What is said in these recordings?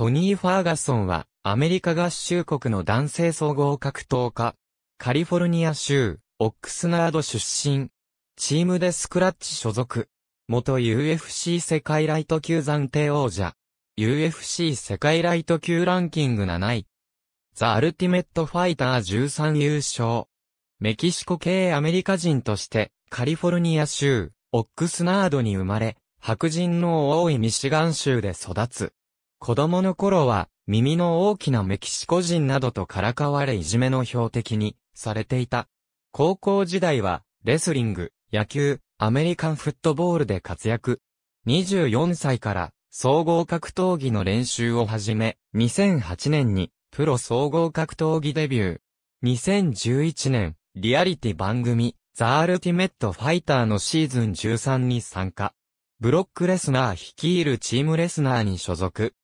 トニー・ファーガソンは、アメリカ合衆国の男性総合格闘家。カリフォルニア州、オックスナード出身。チームでスクラッチ所属。元 UFC 世界ライト級暫定王者。UFC 世界ライト級ランキング7位。ザ・アルティメット・ファイター13優勝。メキシコ系アメリカ人として、カリフォルニア州、オックスナードに生まれ、白人の多いミシガン州で育つ。子供の頃は、耳の大きなメキシコ人などとからかわれいじめの標的にされていた。高校時代は、レスリング、野球、アメリカンフットボールで活躍。24歳から総合格闘技の練習を始め、2008年にプロ総合格闘技デビュー。2011年、リアリティ番組、ザ・アルティメット・ファイターのシーズン13に参加。ブロック・レスナー率いるチームレスナーに所属。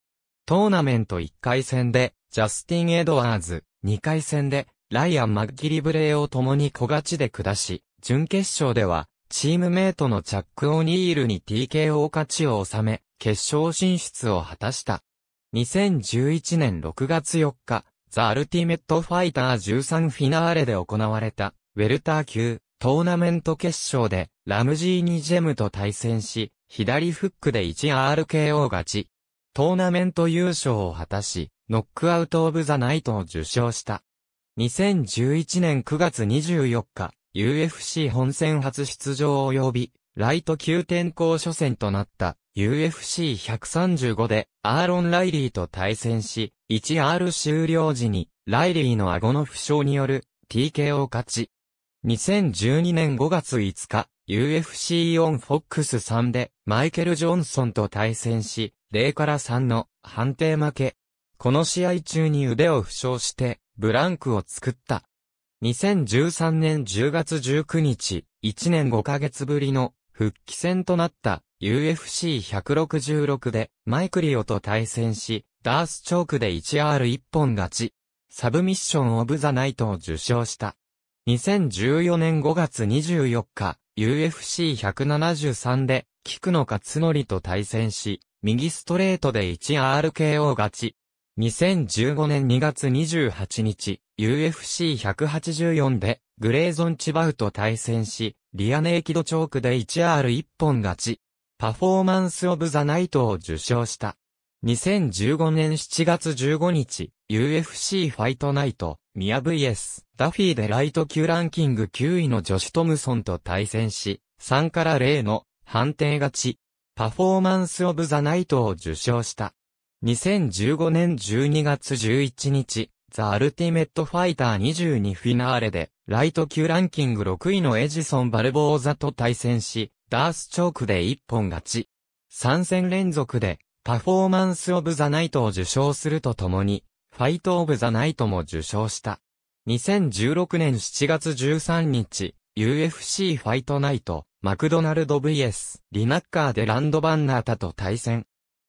トーナメント1回戦で、ジャスティン・エドワーズ、2回戦で、ライアン・マッキリブレーを共に小勝ちで下し、準決勝では、チームメイトのチャック・オニールに TKO 勝ちを収め、決勝進出を果たした。2011年6月4日、ザ・アルティメット・ファイター13フィナーレで行われた、ウェルター級、トーナメント決勝で、ラムジーニ・ジェムと対戦し、左フックで 1RKO 勝ち、トーナメント優勝を果たし、ノックアウト・オブ・ザ・ナイトを受賞した。2011年9月24日、UFC 本戦初出場及び、ライト級転向初戦となった UFC135 でアーロン・ライリーと対戦し、1R 終了時にライリーの顎の負傷による TK を勝ち。2012年5月5日、UFC オンフォックス3でマイケル・ジョンソンと対戦し、0から3の判定負け。この試合中に腕を負傷して、ブランクを作った。2013年10月19日、1年5ヶ月ぶりの復帰戦となった UFC166 でマイクリオと対戦し、ダースチョークで 1R1 本勝ち、サブミッションオブザナイトを受賞した。2014年5月24日、UFC173 で、菊野勝則と対戦し、右ストレートで 1RKO 勝ち。2015年2月28日、UFC184 で、グレーゾン・チバウと対戦し、リアネイキドチョークで 1R1 本勝ち。パフォーマンス・オブ・ザ・ナイトを受賞した。2015年7月15日、UFC ファイトナイト、ミア VS、ダフィーでライト級ランキング9位のジョシュ・トムソンと対戦し、3から0の判定勝ち。パフォーマンス・オブ・ザ・ナイトを受賞した。2015年12月11日、ザ・アルティメット・ファイター22フィナーレで、ライト級ランキング6位のエジソン・バルボーザと対戦し、ダースチョークで一本勝ち。3戦連続で、パフォーマンス・オブ・ザ・ナイトを受賞するとともに、ファイト・オブ・ザ・ナイトも受賞した。2016年7月13日、UFC ファイトナイト、マクドナルド VS リナッカーでランドバンナータと対戦。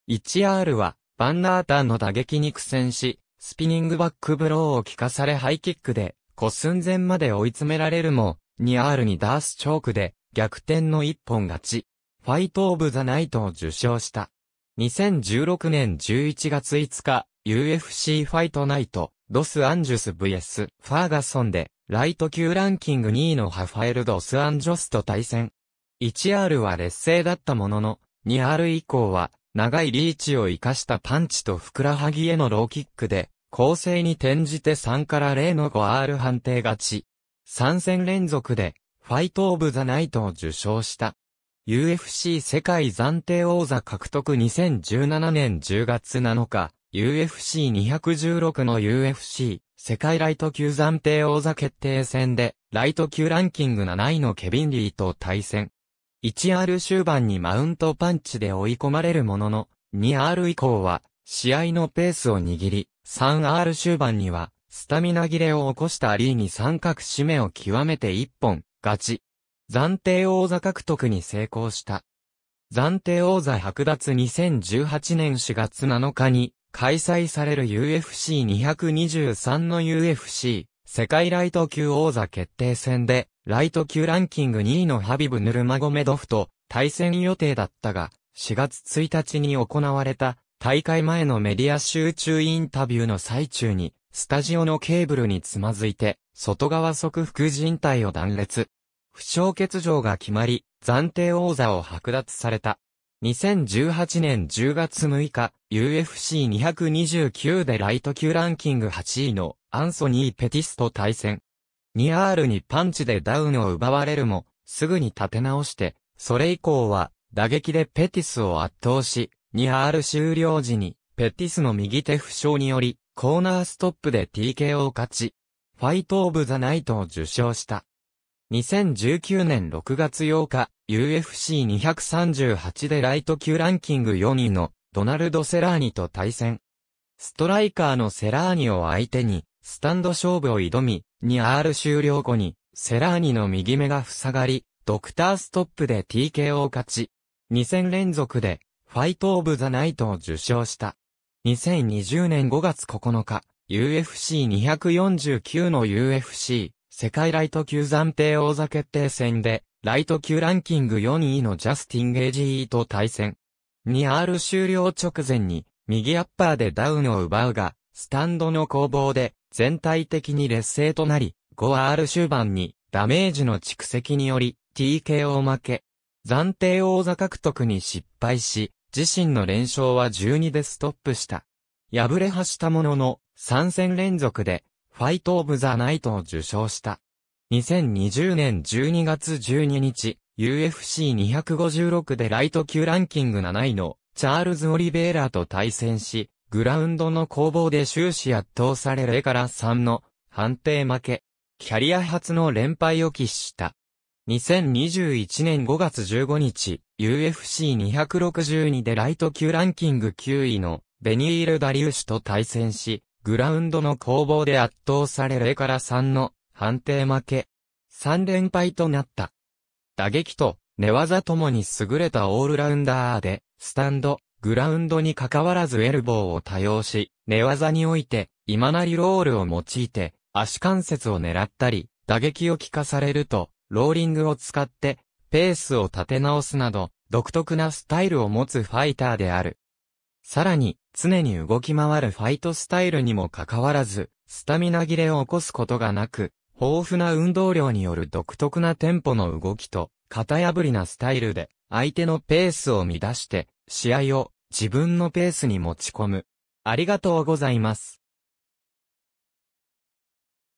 1R は、バンナータの打撃に苦戦し、スピニングバックブローを効かされハイキックで、コ寸前まで追い詰められるも、2R にダースチョークで、逆転の一本勝ち。ファイト・オブ・ザ・ナイトを受賞した。2016年11月5日、UFC ファイトナイト、ドス・アンジュス VS ファーガソンで、ライト級ランキング2位のハファエル・ドス・アンジョスと対戦。1R は劣勢だったものの、2R 以降は、長いリーチを生かしたパンチとふくらはぎへのローキックで、構成に転じて3から0の 5R 判定勝ち。3戦連続で、ファイト・オブ・ザ・ナイトを受賞した。UFC 世界暫定王座獲得2017年10月7日、UFC216 の UFC 世界ライト級暫定王座決定戦で、ライト級ランキング7位のケビン・リーと対戦。1R 終盤にマウントパンチで追い込まれるものの、2R 以降は、試合のペースを握り、3R 終盤には、スタミナ切れを起こしたリーに三角締めを極めて一本、勝ち。暫定王座獲得に成功した。暫定王座剥奪2018年4月7日に開催される UFC223 の UFC 世界ライト級王座決定戦でライト級ランキング2位のハビブ・ヌルマゴメドフと対戦予定だったが、4月1日に行われた大会前のメディア集中インタビューの最中に、スタジオのケーブルにつまずいて、外側側副靭帯を断裂。負傷欠場が決まり、暫定王座を剥奪された。2018年10月6日、UFC229 でライト級ランキング8位のアンソニー・ペティスと対戦。ニアールにパンチでダウンを奪われるも、すぐに立て直して、それ以降は、打撃でペティスを圧倒し、ニアール終了時に、ペティスの右手負傷により、コーナーストップで TK を勝ち、ファイト・オブ・ザ・ナイトを受賞した。2019年6月8日、UFC238 でライト級ランキング4位のドナルド・セラーニと対戦。ストライカーのセラーニを相手に、スタンド勝負を挑み、2R 終了後に、セラーニの右目が塞がり、ドクターストップで TKO 勝ち。2戦連続で、ファイトオブザナイトを受賞した。2020年5月9日、UFC249 の UFC 世界ライト級暫定王座決定戦で、ライト級ランキング4位のジャスティン・ゲージーと対戦。2R 終了直前に、右アッパーでダウンを奪うが、スタンドの攻防で、全体的に劣勢となり、5R 終盤にダメージの蓄積により TKO 負け、暫定王座獲得に失敗し、自身の連勝は12でストップした。敗れはしたものの、3戦連続で、ファイト・オブ・ザ・ナイトを受賞した。2020年12月12日、UFC256 でライト級ランキング7位のチャールズ・オリベーラと対戦し、グラウンドの攻防で終始圧倒され0から3の判定負け。キャリア初の連敗を喫した。2021年5月15日、UFC262 でライト級ランキング9位のベニール・ダリウシと対戦し、グラウンドの攻防で圧倒され0から3の判定負け。3連敗となった。打撃と寝技ともに優れたオールラウンダーで、スタンド、グラウンドに関わらずエルボーを多用し、寝技において、今なりロールを用いて、足関節を狙ったり、打撃を効かされると、ローリングを使って、ペースを立て直すなど、独特なスタイルを持つファイターである。さらに、常に動き回るファイトスタイルにも関わらず、スタミナ切れを起こすことがなく、豊富な運動量による独特なテンポの動きと、型破りなスタイルで、相手のペースを乱して、試合を自分のペースに持ち込む。ありがとうございます。